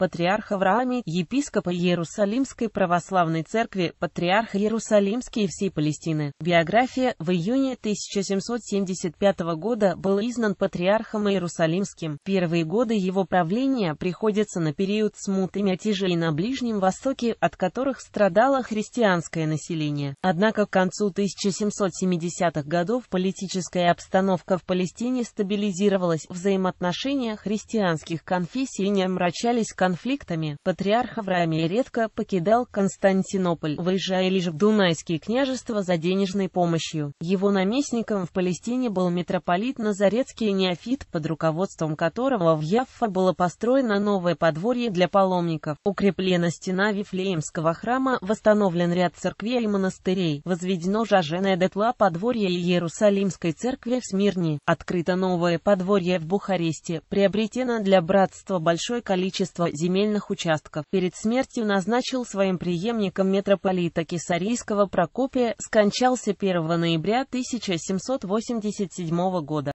Патриарх в епископа Иерусалимской православной церкви, патриарх Иерусалимский и всей Палестины. Биография. В июне 1775 года был изгнан патриархом Иерусалимским. Первые годы его правления приходятся на период и мятежей на Ближнем Востоке, от которых страдало христианское население. Однако к концу 1770-х годов политическая обстановка в Палестине стабилизировалась, взаимоотношения христианских конфессий не омрачались конфликтами конфликтами, патриарх Авраамий редко покидал Константинополь, выезжая лишь в Дунайские княжества за денежной помощью. Его наместником в Палестине был митрополит Назарецкий Неофит, под руководством которого в Яффа было построено новое подворье для паломников, укреплена стена Вифлеемского храма, восстановлен ряд церквей и монастырей, возведено жаженое дотла подворье Иерусалимской церкви в Смирне, открыто новое подворье в Бухаресте, приобретено для братства большое количество земельных участков. Перед смертью назначил своим преемником митрополита Кесарийского Прокопия, скончался 1 ноября 1787 года.